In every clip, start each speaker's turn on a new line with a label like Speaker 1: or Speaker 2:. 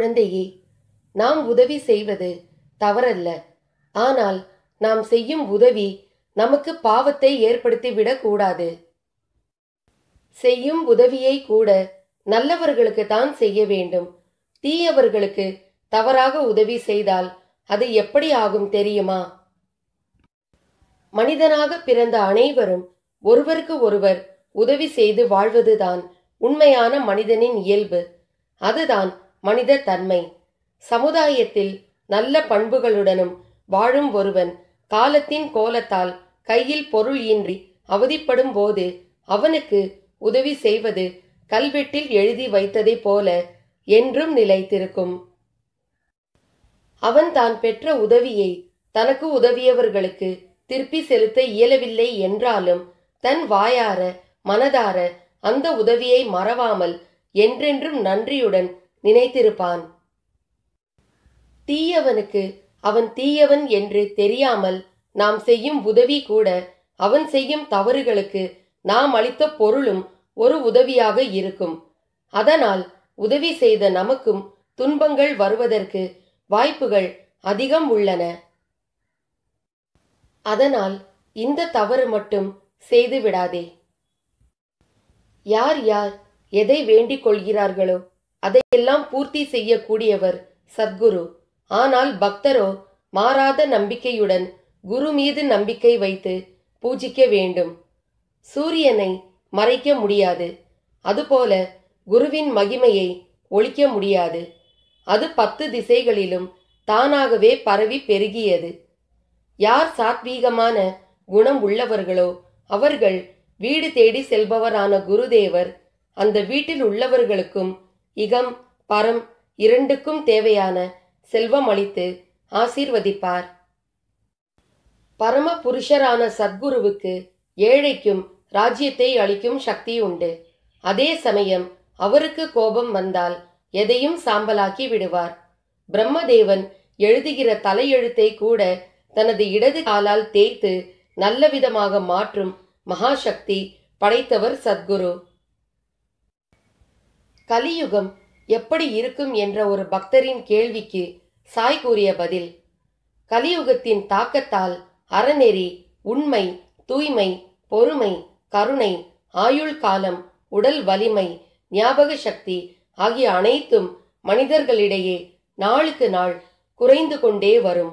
Speaker 1: குழந்தையே நாம் உதவி செய்வது தவறல்ல ஆனால் நாம் செய்யும் உதவி நமக்கு பாவத்தை ஏற்படுத்திவிடக்கூடாது கூடாது செய்யும் உதவியை கூட நல்லவர்களுக்கு தான் செய்ய வேண்டும் தீயவர்களுக்கு தவறாக உதவி செய்தால் அது எப்படி ஆகும் தெரியுமா மனிதனாக பிறந்த அனைவரும் ஒருவருக்கு ஒருவர் உதவி செய்து வாழ்வதுதான் உண்மையான மனிதனின் இயல்பு அதுதான் மனித தன்மை சமுதாயத்தில் நல்ல பண்புகளுடனும் வாழும் ஒருவன் காலத்தின் கோலத்தால் கையில் பொருள் இன்றி அவதிப்படும் போது அவனுக்கு உதவி செய்வது கல்வெட்டில் எழுதி வைத்ததை போல என்றும் நிலைத்திருக்கும் அவன் தான் பெற்ற உதவியை தனக்கு உதவியவர்களுக்கு திருப்பி செலுத்த இயலவில்லை என்றாலும் தன் வாயார மனதார அந்த உதவியை மறவாமல் என்றென்றும் நன்றியுடன் நினைத்திருப்பான் தீயவனுக்கு அவன் தீயவன் என்று தெரியாமல் நாம் செய்யும் உதவி கூட அவன் செய்யும் தவறுகளுக்கு நாம் அளித்த பொருளும் ஒரு உதவியாக இருக்கும் அதனால் உதவி செய்த நமக்கும் துன்பங்கள் வருவதற்கு வாய்ப்புகள் அதிகம் உள்ளன அதனால் இந்த தவறு மட்டும் செய்து விடாதே யார் யார் எதை வேண்டிக் கொள்கிறார்களோ அதையெல்லாம் பூர்த்தி செய்யக்கூடியவர் சத்குரு ஆனால் பக்தரோ மாறாத நம்பிக்கையுடன் குரு மீது நம்பிக்கை வைத்து பூஜிக்க வேண்டும் சூரியனை மறைக்க முடியாது அதுபோல குருவின் மகிமையை ஒழிக்க முடியாது அது பத்து திசைகளிலும் தானாகவே பரவி பெருகியது யார் சாத்வீகமான குணம் உள்ளவர்களோ அவர்கள் வீடு தேடி செல்பவரான குருதேவர் அந்த வீட்டில் உள்ளவர்களுக்கும் இகம் பரம் இரண்டுக்கும் தேவையான செல்வம் அளித்து ஆசீர்வதிப்பார் பரம புருஷரான சத்குருவுக்கு ஏழைக்கும் ராஜ்யத்தை அளிக்கும் சக்தி உண்டு அதே சமயம் அவருக்கு கோபம் வந்தால் எதையும் சாம்பலாக்கி விடுவார் பிரம்மதேவன் எழுதுகிற தலையெழுத்தை கூட தனது இடது காலால் தேய்த்து நல்ல விதமாக மாற்றும் மகாசக்தி படைத்தவர் சத்குரு கலியுகம் எப்படி இருக்கும் என்ற ஒரு பக்தரின் கேள்விக்கு சாய் கூறிய பதில் கலியுகத்தின் தாக்கத்தால் அறநெறி உண்மை தூய்மை பொறுமை கருணை ஆயுள் காலம் உடல் வலிமை ஞாபக சக்தி ஆகிய அனைத்தும் மனிதர்களிடையே நாளுக்கு நாள் குறைந்து கொண்டே வரும்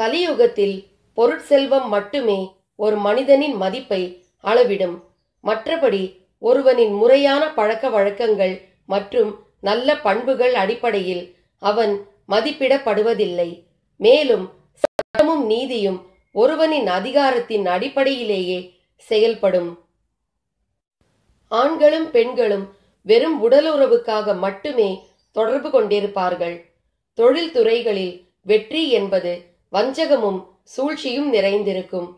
Speaker 1: கலியுகத்தில் பொருட்செல்வம் மட்டுமே ஒரு மனிதனின் மதிப்பை அளவிடும் மற்றபடி ஒருவனின் முறையான பழக்க வழக்கங்கள் மற்றும் நல்ல பண்புகள் அடிப்படையில் அவன் மதிப்பிடப்படுவதில்லை மேலும் சட்டமும் நீதியும் ஒருவனின் அதிகாரத்தின் அடிப்படையிலேயே செயல்படும் ஆண்களும் பெண்களும் வெறும் உடலுறவுக்காக மட்டுமே தொடர்பு கொண்டிருப்பார்கள் தொழில் துறைகளில் வெற்றி என்பது வஞ்சகமும் சூழ்ச்சியும் நிறைந்திருக்கும்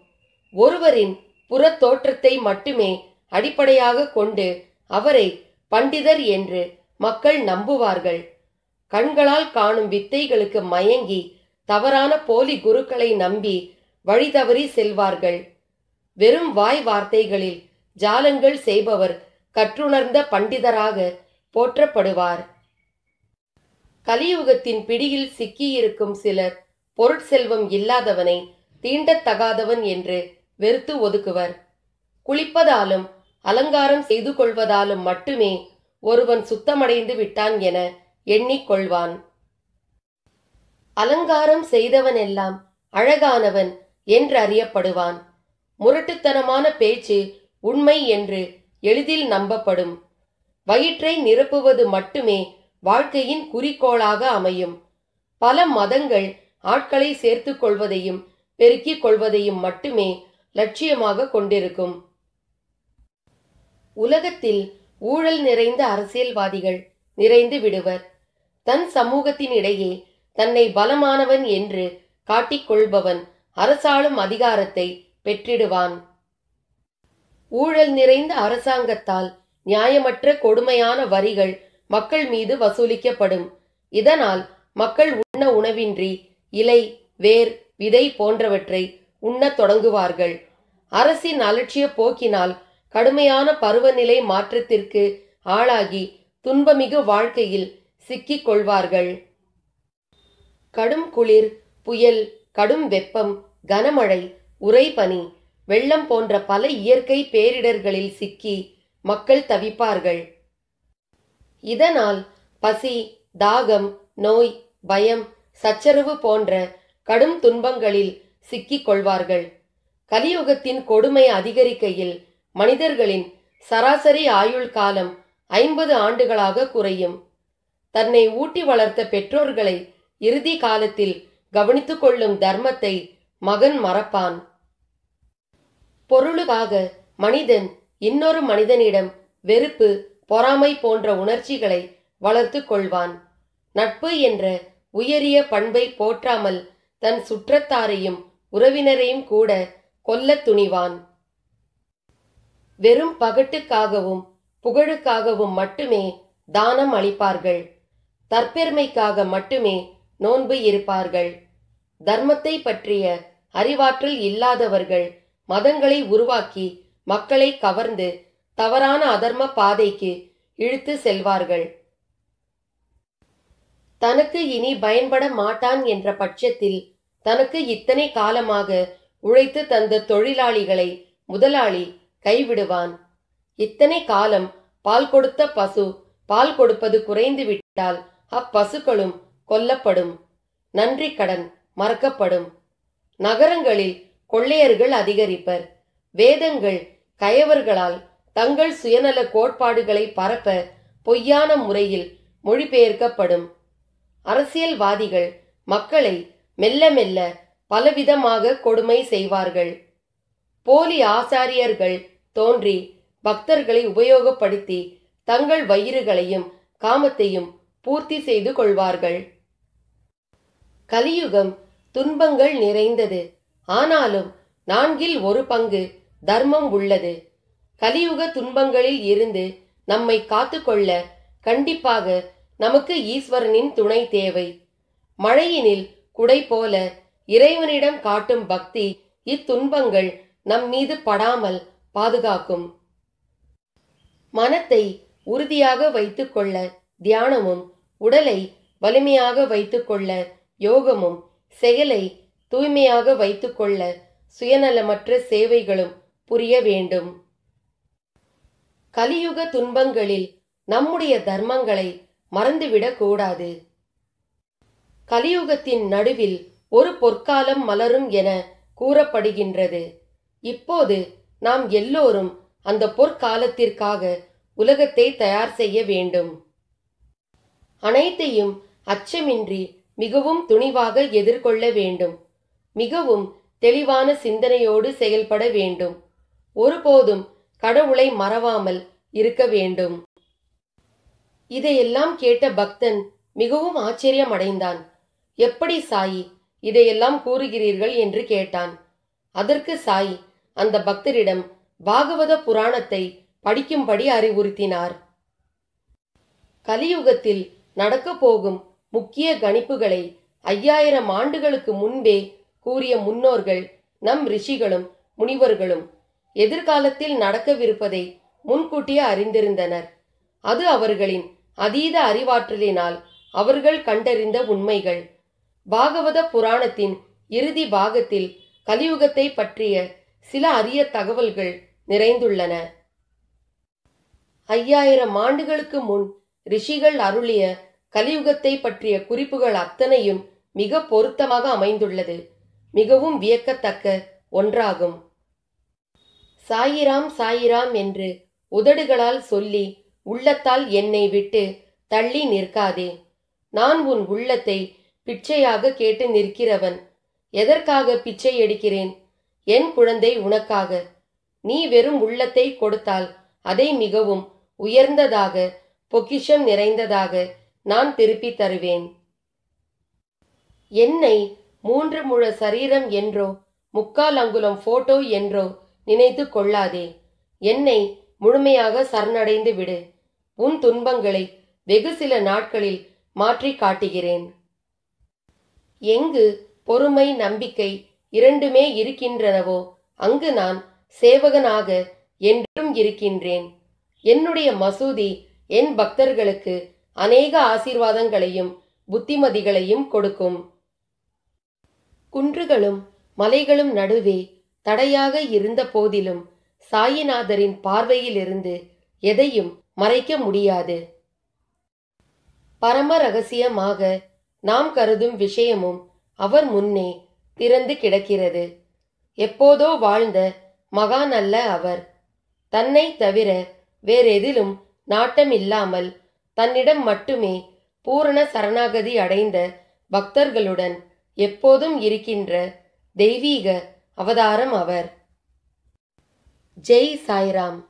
Speaker 1: ஒருவரின் புற தோற்றத்தை மட்டுமே அடிப்படையாக கொண்டு அவரை பண்டிதர் என்று மக்கள் நம்புவார்கள் கண்களால் காணும் வித்தைகளுக்கு மயங்கி தவறான போலி குருக்களை நம்பி வழிதவறி செல்வார்கள் வெறும் வாய் வார்த்தைகளில் ஜாலங்கள் செய்பவர் கற்றுணர்ந்த பண்டிதராக போற்றப்படுவார் கலியுகத்தின் பிடியில் சிக்கியிருக்கும் சிலர் பொருட்செல்வம் இல்லாதவனை தீண்டத்தகாதவன் என்று வெறுத்து ஒதுக்குவர் குளிப்பதாலும் அலங்காரம் செய்து கொள்வதாலும் மட்டுமே ஒருவன் சுத்தமடைந்து விட்டான் என எண்ணிக்கொள்வான் அலங்காரம் செய்தவனெல்லாம் அழகானவன் என்று அறியப்படுவான் முரட்டுத்தனமான பேச்சு உண்மை என்று எளிதில் நம்பப்படும் வயிற்றை நிரப்புவது மட்டுமே வாழ்க்கையின் குறிக்கோளாக அமையும் பல மதங்கள் ஆட்களை சேர்த்துக் கொள்வதையும் பெருக்கிக் கொள்வதையும் மட்டுமே லட்சியமாக கொண்டிருக்கும் உலகத்தில் ஊழல் நிறைந்த அரசியல்வாதிகள் நிறைந்து விடுவர் தன் சமூகத்தின் இடையே தன்னை பலமானவன் என்று காட்டிக்கொள்பவன் அரசாளும் அதிகாரத்தை பெற்றிடுவான் ஊழல் நிறைந்த அரசாங்கத்தால் நியாயமற்ற கொடுமையான வரிகள் மக்கள் மீது வசூலிக்கப்படும் இதனால் மக்கள் உண்ண உணவின்றி இலை வேர் விதை போன்றவற்றை உண்ணத் தொடங்குவார்கள் அரசின் அலட்சிய போக்கினால் கடுமையான பருவநிலை மாற்றத்திற்கு ஆளாகி துன்பமிகு வாழ்க்கையில் சிக்கிக் கொள்வார்கள் கடும் குளிர் புயல் கடும் வெப்பம் கனமழை உறைபனி வெள்ளம் போன்ற பல இயற்கை பேரிடர்களில் சிக்கி மக்கள் தவிப்பார்கள் இதனால் பசி தாகம் நோய் பயம் சச்சரவு போன்ற கடும் துன்பங்களில் சிக்கிக் கொள்வார்கள் கலியுகத்தின் கொடுமை அதிகரிக்கையில் மனிதர்களின் சராசரி ஆயுள் காலம் ஐம்பது ஆண்டுகளாக குறையும் தன்னை ஊட்டி வளர்த்த பெற்றோர்களை இறுதி காலத்தில் கவனித்துக் கொள்ளும் தர்மத்தை மகன் மறப்பான் பொருளுக்காக மனிதன் இன்னொரு மனிதனிடம் வெறுப்பு பொறாமை போன்ற உணர்ச்சிகளை வளர்த்து கொள்வான் நட்பு என்ற உயரிய பண்பை போற்றாமல் தன் சுற்றத்தாரையும் உறவினரையும் கூட கொல்ல துணிவான் வெறும் பகட்டுக்காகவும் புகழுக்காகவும் மட்டுமே தானம் அளிப்பார்கள் தற்பெருமைக்காக மட்டுமே நோன்பு இருப்பார்கள் தர்மத்தை பற்றிய அறிவாற்றல் இல்லாதவர்கள் மதங்களை உருவாக்கி மக்களை கவர்ந்து தவறான அதர்ம பாதைக்கு இழுத்து செல்வார்கள் தனக்கு இனி பயன்பட மாட்டான் என்ற பட்சத்தில் தனக்கு இத்தனை காலமாக உழைத்து தந்த தொழிலாளிகளை முதலாளி கைவிடுவான் இத்தனை காலம் பால் கொடுத்த பசு பால் கொடுப்பது குறைந்து விட்டால் அப்பசுக்களும் கொல்லப்படும் நன்றி கடன் மறக்கப்படும் நகரங்களில் கொள்ளையர்கள் அதிகரிப்பர் வேதங்கள் கயவர்களால் தங்கள் சுயநல கோட்பாடுகளை பரப்ப பொய்யான முறையில் மொழிபெயர்க்கப்படும் அரசியல்வாதிகள் மக்களை மெல்ல மெல்ல பலவிதமாக கொடுமை செய்வார்கள் போலி ஆசாரியர்கள் தோன்றி பக்தர்களை உபயோகப்படுத்தி தங்கள் வயிறுகளையும் காமத்தையும் பூர்த்தி செய்து கொள்வார்கள் கலியுகம் துன்பங்கள் நிறைந்தது ஆனாலும் நான்கில் ஒரு பங்கு தர்மம் உள்ளது கலியுக துன்பங்களில் இருந்து நம்மை காத்துக்கொள்ள கண்டிப்பாக நமக்கு ஈஸ்வரனின் துணை தேவை மழையினில் குடை போல இறைவனிடம் காட்டும் பக்தி இத்துன்பங்கள் நம் மீது படாமல் பாதுகாக்கும் மனத்தை உறுதியாக வைத்துக்கொள்ள தியானமும் உடலை வலிமையாக வைத்துக்கொள்ள யோகமும் செயலை தூய்மையாக வைத்துக்கொள்ள சுயநலமற்ற சேவைகளும் புரிய வேண்டும் கலியுக துன்பங்களில் நம்முடைய தர்மங்களை மறந்துவிடக்கூடாது கலியுகத்தின் நடுவில் ஒரு பொற்காலம் மலரும் என கூறப்படுகின்றது இப்போது நாம் எல்லோரும் அந்த பொற்காலத்திற்காக உலகத்தை தயார் செய்ய வேண்டும் அனைத்தையும் அச்சமின்றி மிகவும் துணிவாக எதிர்கொள்ள வேண்டும் மிகவும் தெளிவான சிந்தனையோடு செயல்பட வேண்டும் ஒருபோதும் கடவுளை மறவாமல் இருக்க வேண்டும் இதையெல்லாம் கேட்ட பக்தன் மிகவும் ஆச்சரியம் அடைந்தான் எப்படி சாயி இதையெல்லாம் கூறுகிறீர்கள் என்று கேட்டான் அதற்கு சாயி அந்த பக்தரிடம் பாகவத புராணத்தை படிக்கும்படி அறிவுறுத்தினார் கலியுகத்தில் நடக்கப் போகும் முக்கிய கணிப்புகளை ஐயாயிரம் ஆண்டுகளுக்கு முன்பே கூறிய முன்னோர்கள் நம் ரிஷிகளும் முனிவர்களும் எதிர்காலத்தில் நடக்கவிருப்பதை முன்கூட்டியே அறிந்திருந்தனர் அது அவர்களின் அதீத அறிவாற்றலினால் அவர்கள் கண்டறிந்த உண்மைகள் பாகவத புராணத்தின் இறுதி பாகத்தில் கலியுகத்தை பற்றிய சில அரிய தகவல்கள் நிறைந்துள்ளன ஐயாயிரம் ஆண்டுகளுக்கு முன் ரிஷிகள் அருளிய கலியுகத்தை பற்றிய குறிப்புகள் அத்தனையும் மிக பொருத்தமாக அமைந்துள்ளது மிகவும் வியக்கத்தக்க ஒன்றாகும் சாயிராம் சாயிராம் என்று உதடுகளால் சொல்லி உள்ளத்தால் என்னை விட்டு தள்ளி நிற்காதே நான் உன் உள்ளத்தை பிச்சையாக கேட்டு நிற்கிறவன் எதற்காக பிச்சை எடுக்கிறேன் என் குழந்தை உனக்காக நீ வெறும் உள்ளத்தை கொடுத்தால் அதை மிகவும் உயர்ந்ததாக பொக்கிஷம் நிறைந்ததாக நான் திருப்பி தருவேன் என்னை மூன்று முழ சரீரம் என்றோ முக்கால் அங்குலம் போட்டோ என்றோ நினைத்து கொள்ளாதே என்னை முழுமையாக சரணடைந்து விடு உன் துன்பங்களை வெகு சில நாட்களில் மாற்றி காட்டுகிறேன் எங்கு பொறுமை நம்பிக்கை இரண்டுமே இருக்கின்றனவோ அங்கு நான் சேவகனாக என்றும் இருக்கின்றேன் என்னுடைய மசூதி என் பக்தர்களுக்கு அநேக ஆசீர்வாதங்களையும் புத்திமதிகளையும் கொடுக்கும் குன்றுகளும் மலைகளும் நடுவே தடையாக இருந்த போதிலும் சாயிநாதரின் பார்வையிலிருந்து எதையும் மறைக்க முடியாது பரம ரகசியமாக நாம் கருதும் விஷயமும் அவர் முன்னே திறந்து கிடக்கிறது எப்போதோ வாழ்ந்த மகான் அல்ல அவர் தன்னை தவிர வேறெதிலும் நாட்டம் இல்லாமல் தன்னிடம் மட்டுமே பூரண சரணாகதி அடைந்த பக்தர்களுடன் எப்போதும் இருக்கின்ற தெய்வீக அவதாரம் அவர் ஜெய் சாய்ராம்